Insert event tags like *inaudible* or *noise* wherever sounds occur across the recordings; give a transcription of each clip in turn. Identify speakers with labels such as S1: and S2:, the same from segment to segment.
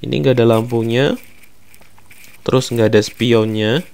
S1: ini nggak ada lampunya terus nggak ada spionnya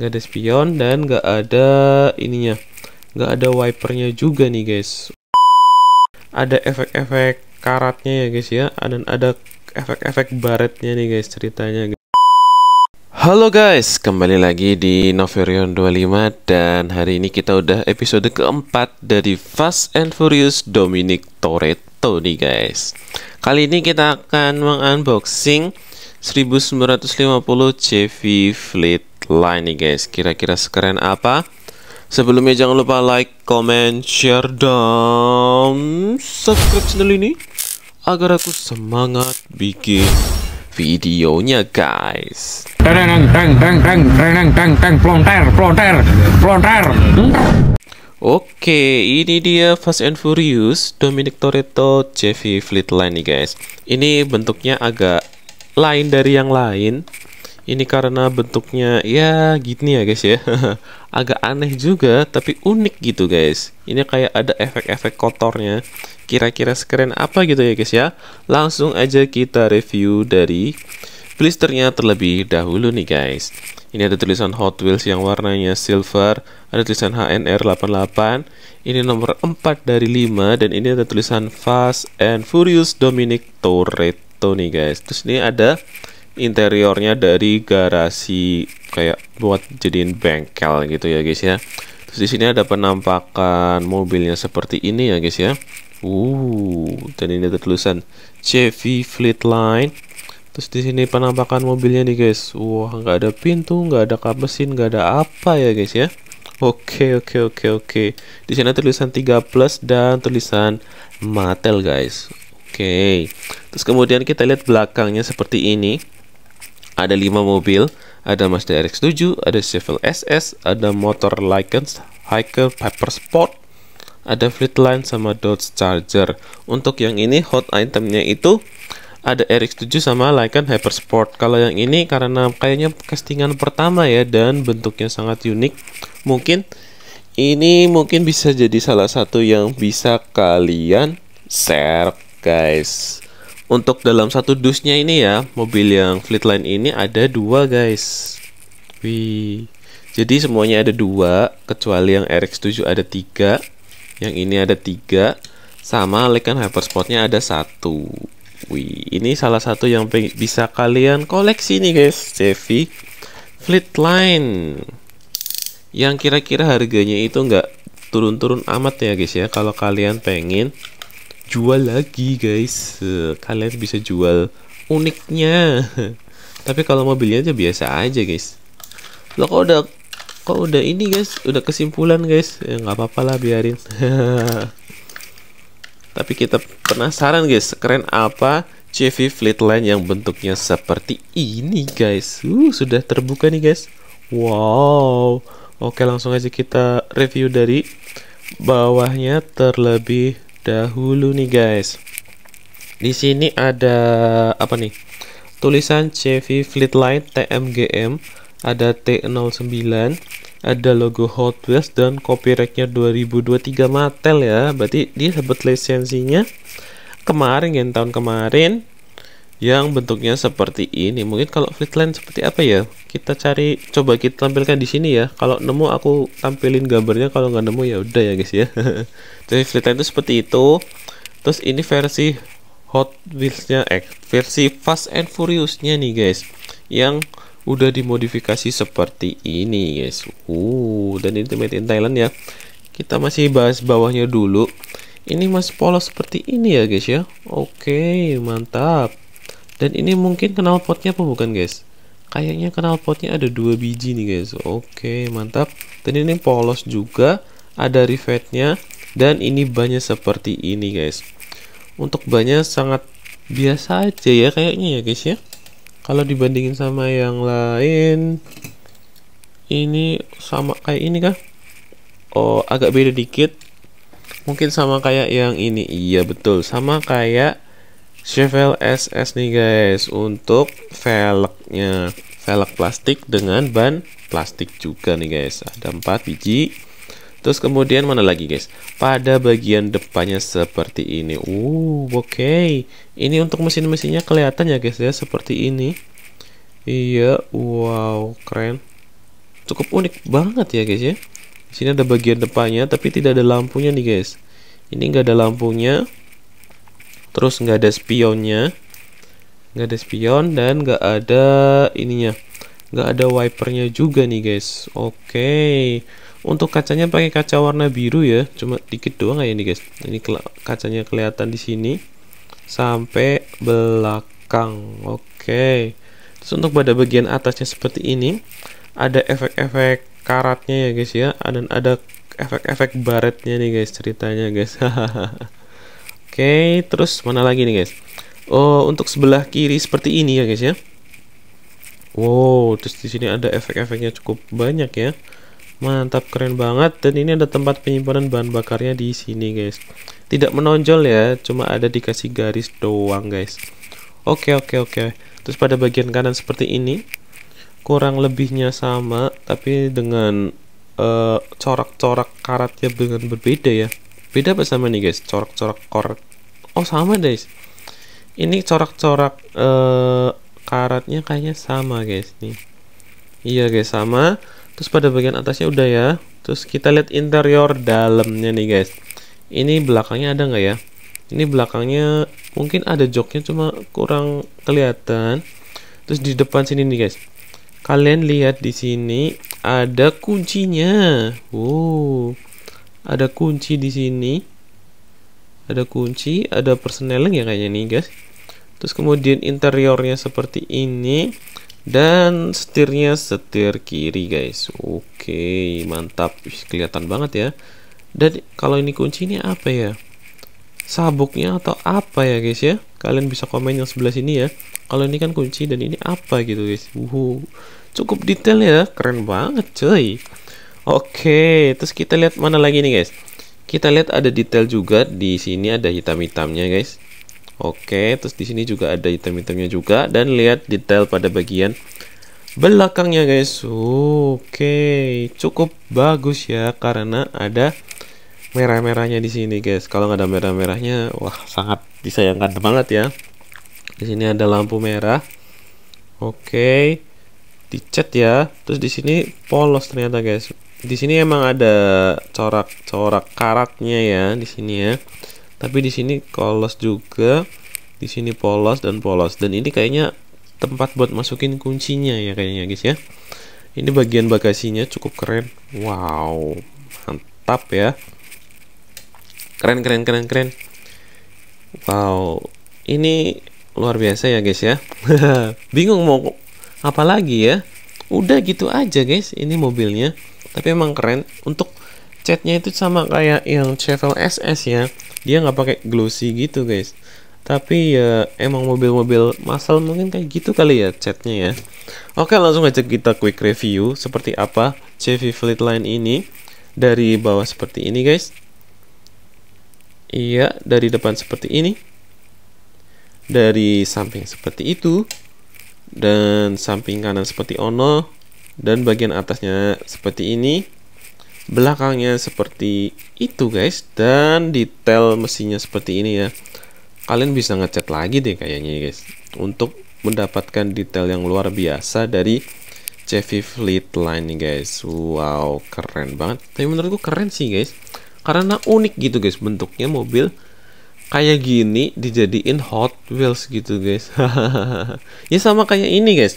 S1: nggak ada spion dan nggak ada ininya nggak ada wipernya juga nih guys ada efek-efek karatnya ya guys ya dan ada efek-efek baretnya nih guys ceritanya guys. Halo guys, kembali lagi di Noverion 25 dan hari ini kita udah episode keempat dari Fast and Furious Dominic Toretto satu nih guys Kali ini kita akan mengunboxing 1950 CV Fleet Line nih guys Kira-kira sekeren apa? Sebelumnya jangan lupa like, comment, share, dan subscribe channel ini Agar aku semangat bikin videonya guys Teng teng teng teng teng teng teng teng teng, teng, teng, hmm? Oke, ini dia Fast and Furious Dominic Toretto Chevy Fleetline nih guys. Ini bentuknya agak lain dari yang lain. Ini karena bentuknya ya gini ya guys ya. *laughs* agak aneh juga tapi unik gitu guys. Ini kayak ada efek-efek kotornya. Kira-kira sekeren apa gitu ya guys ya. Langsung aja kita review dari blisternya terlebih dahulu nih guys ini ada tulisan Hot Wheels yang warnanya silver ada tulisan HNR 88 ini nomor 4 dari 5 dan ini ada tulisan Fast and Furious Dominic Toretto nih guys terus ini ada interiornya dari garasi kayak buat jadiin bengkel gitu ya guys ya terus di sini ada penampakan mobilnya seperti ini ya guys ya uh dan ini ada tulisan Chevy Fleetline Terus di sini penampakan mobilnya nih guys. Wah, nggak ada pintu, nggak ada kap mesin, nggak ada apa ya guys ya. Oke, oke, oke, oke. Di sini tulisan 3 plus dan tulisan Mattel guys. Oke. Terus kemudian kita lihat belakangnya seperti ini. Ada 5 mobil, ada Mazda RX-7, ada Chevrolet SS, ada motor Lycans, Hiker Piper Sport, ada Fleetline sama Dodge Charger. Untuk yang ini hot itemnya itu ada RX7 sama Lycan Hypersport. Kalau yang ini karena kayaknya castingan pertama ya dan bentuknya sangat unik, mungkin ini mungkin bisa jadi salah satu yang bisa kalian share, guys. Untuk dalam satu dusnya ini ya, mobil yang Fleetline ini ada dua, guys. Wih. Jadi semuanya ada dua, kecuali yang RX7 ada tiga, yang ini ada tiga, sama Lycan Hypersportnya ada satu. Wih, ini salah satu yang bisa kalian koleksi nih guys, Chevy Fleetline. Yang kira-kira harganya itu nggak turun-turun amat ya guys ya. Kalau kalian pengen jual lagi guys, eh, kalian bisa jual uniknya. *laughs* Tapi kalau mobilnya aja biasa aja guys. Lo kok udah kok udah ini guys, udah kesimpulan guys, ya, nggak apa-apa lah biarin. *laughs* Tapi kita penasaran guys, keren apa CV Fleetline yang bentuknya seperti ini guys. Uh, sudah terbuka nih guys. Wow. Oke, langsung aja kita review dari bawahnya terlebih dahulu nih guys. Di sini ada apa nih? Tulisan CV Fleetline TMGM ada T09 ada logo Hot Wheels dan copyrightnya 2023 Mattel ya berarti dia dapat lisensinya kemarin ya tahun kemarin yang bentuknya seperti ini mungkin kalau Fleetland seperti apa ya kita cari coba kita tampilkan di sini ya kalau nemu aku tampilin gambarnya kalau nggak nemu ya udah ya guys ya *laughs* jadi Fleetland itu seperti itu terus ini versi Hot Wheelsnya eh versi Fast and Furiousnya nih guys yang udah dimodifikasi seperti ini guys uh dan ini made in Thailand ya kita masih bahas bawahnya dulu ini masih polos seperti ini ya guys ya oke mantap dan ini mungkin kenal potnya apa bukan guys kayaknya kenal potnya ada dua biji nih guys oke mantap dan ini polos juga ada rivetnya dan ini banyak seperti ini guys untuk banyak sangat biasa aja ya kayaknya ya guys ya kalau dibandingin sama yang lain ini sama kayak ini kah oh agak beda dikit mungkin sama kayak yang ini iya betul sama kayak Chevelle SS nih guys untuk velgnya velg plastik dengan ban plastik juga nih guys ada empat biji Terus kemudian mana lagi guys? Pada bagian depannya seperti ini. Uh, oke. Okay. Ini untuk mesin-mesinnya kelihatan ya guys ya seperti ini. Iya, wow, keren. Cukup unik banget ya guys ya. Di sini ada bagian depannya tapi tidak ada lampunya nih guys. Ini nggak ada lampunya. Terus nggak ada spionnya. Nggak ada spion dan nggak ada ininya. Nggak ada wipernya juga nih guys. Oke. Okay untuk kacanya pakai kaca warna biru ya cuma dikit doang ya ini guys ini kacanya kelihatan di sini sampai belakang oke okay. terus untuk pada bagian atasnya seperti ini ada efek-efek karatnya ya guys ya dan ada efek-efek baretnya nih guys ceritanya guys *laughs* oke okay, terus mana lagi nih guys oh untuk sebelah kiri seperti ini ya guys ya wow terus di sini ada efek-efeknya cukup banyak ya Mantap, keren banget. Dan ini ada tempat penyimpanan bahan bakarnya di sini, guys. Tidak menonjol ya, cuma ada dikasih garis doang, guys. Oke, oke, oke. Terus pada bagian kanan seperti ini, kurang lebihnya sama, tapi dengan eh, corak-corak uh, karatnya dengan berbeda ya. Beda apa sama nih, guys? Corak-corak korek. Oh, sama, guys. Ini corak-corak uh, karatnya kayaknya sama, guys. Nih. Iya, guys, sama terus pada bagian atasnya udah ya terus kita lihat interior dalamnya nih guys ini belakangnya ada nggak ya ini belakangnya mungkin ada joknya cuma kurang kelihatan terus di depan sini nih guys kalian lihat di sini ada kuncinya wow ada kunci di sini ada kunci ada perseneling ya kayaknya nih guys terus kemudian interiornya seperti ini dan setirnya setir kiri guys oke mantap kelihatan banget ya dan kalau ini kunci ini apa ya sabuknya atau apa ya guys ya kalian bisa komen yang sebelah sini ya kalau ini kan kunci dan ini apa gitu guys uh cukup detail ya keren banget cuy. oke terus kita lihat mana lagi nih guys kita lihat ada detail juga di sini ada hitam-hitamnya guys Oke, terus di sini juga ada item-itemnya juga dan lihat detail pada bagian belakangnya guys. Oke, cukup bagus ya karena ada merah-merahnya di sini guys. Kalau nggak ada merah-merahnya, wah sangat disayangkan banget ya. Di sini ada lampu merah. Oke, dicat ya. Terus di sini polos ternyata guys. Di sini emang ada corak-corak karatnya ya di sini ya tapi di sini polos juga di sini polos dan polos dan ini kayaknya tempat buat masukin kuncinya ya kayaknya guys ya ini bagian bagasinya cukup keren wow mantap ya keren keren keren keren wow ini luar biasa ya guys ya *laughs* bingung mau apa lagi ya udah gitu aja guys ini mobilnya tapi emang keren untuk catnya itu sama kayak yang Chevrolet SS ya dia nggak pakai glossy gitu guys tapi ya emang mobil-mobil masal mungkin kayak gitu kali ya catnya ya oke langsung aja kita quick review seperti apa Chevy Fleetline ini dari bawah seperti ini guys iya dari depan seperti ini dari samping seperti itu dan samping kanan seperti ono dan bagian atasnya seperti ini belakangnya seperti itu guys dan detail mesinnya seperti ini ya kalian bisa ngecat lagi deh kayaknya guys untuk mendapatkan detail yang luar biasa dari Chevy Fleetline nih guys wow keren banget tapi menurutku keren sih guys karena unik gitu guys bentuknya mobil kayak gini dijadiin Hot Wheels gitu guys *laughs* ya sama kayak ini guys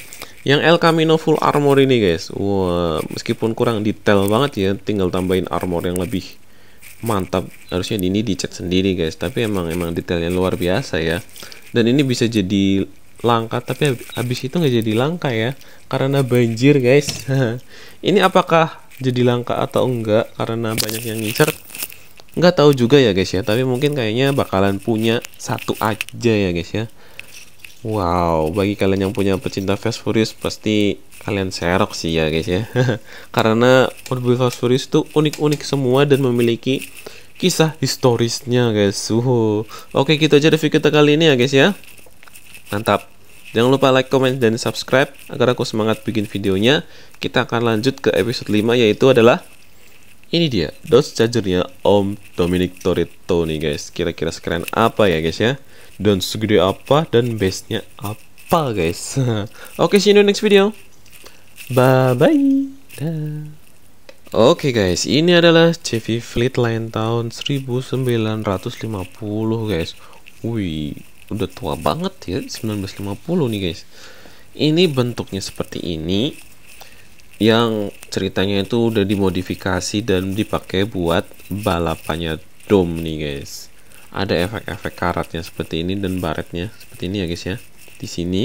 S1: yang El Camino full armor ini guys wah meskipun kurang detail banget ya tinggal tambahin armor yang lebih mantap harusnya ini dicat sendiri guys tapi emang emang detailnya luar biasa ya dan ini bisa jadi langka tapi habis itu nggak jadi langka ya karena banjir guys *laughs* ini apakah jadi langka atau enggak karena banyak yang ngincer nggak tahu juga ya guys ya tapi mungkin kayaknya bakalan punya satu aja ya guys ya Wow, bagi kalian yang punya pecinta Fast Furious pasti kalian serok sih ya guys ya. *laughs* Karena mobil Fast Furious itu unik-unik semua dan memiliki kisah historisnya guys. Uhuh. Oke, gitu aja review kita kali ini ya guys ya. Mantap. Jangan lupa like, comment, dan subscribe agar aku semangat bikin videonya. Kita akan lanjut ke episode 5 yaitu adalah ini dia, Dodge Chargernya Om Dominic Toretto nih guys. Kira-kira sekeren apa ya guys ya? dan segede apa dan base-nya apa guys *laughs* oke okay, see you in the next video bye bye da. Oke okay guys, ini adalah CV Fleetline tahun 1950 guys. Wih, udah tua banget ya 1950 nih guys. Ini bentuknya seperti ini yang ceritanya itu udah dimodifikasi dan dipakai buat balapannya Dom nih guys ada efek-efek karatnya seperti ini dan baretnya seperti ini ya guys ya di sini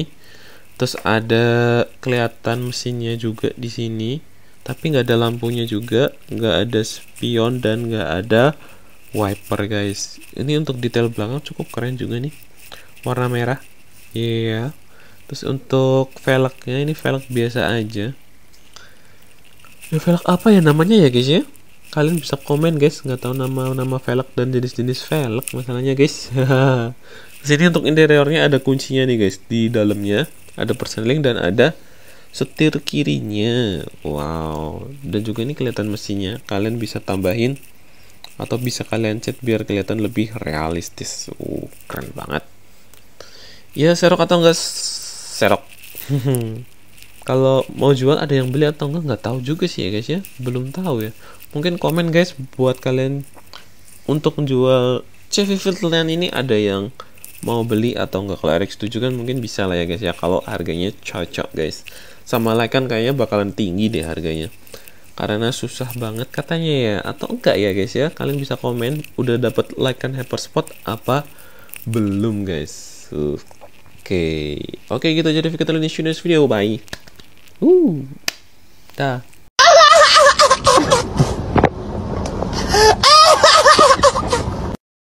S1: terus ada kelihatan mesinnya juga di sini tapi nggak ada lampunya juga nggak ada spion dan nggak ada wiper guys ini untuk detail belakang cukup keren juga nih warna merah iya yeah. terus untuk velgnya ini velg biasa aja ya velg apa ya namanya ya guys ya kalian bisa komen guys nggak tahu nama nama velg dan jenis-jenis velg masalahnya guys *laughs* sini untuk interiornya ada kuncinya nih guys di dalamnya ada perseneling dan ada setir kirinya wow dan juga ini kelihatan mesinnya kalian bisa tambahin atau bisa kalian cat biar kelihatan lebih realistis uh, keren banget ya serok atau enggak serok *laughs* kalau mau jual ada yang beli atau enggak nggak tahu juga sih ya guys ya belum tahu ya mungkin komen guys buat kalian untuk menjual CV Filterland ini ada yang mau beli atau enggak kalau Erik setuju kan mungkin bisa lah ya guys ya kalau harganya cocok guys sama like kan kayaknya bakalan tinggi deh harganya karena susah banget katanya ya atau enggak ya guys ya kalian bisa komen udah dapat like kan spot apa belum guys oke uh, oke okay, gitu jadi kita lanjut next video bye uh dah *laughs*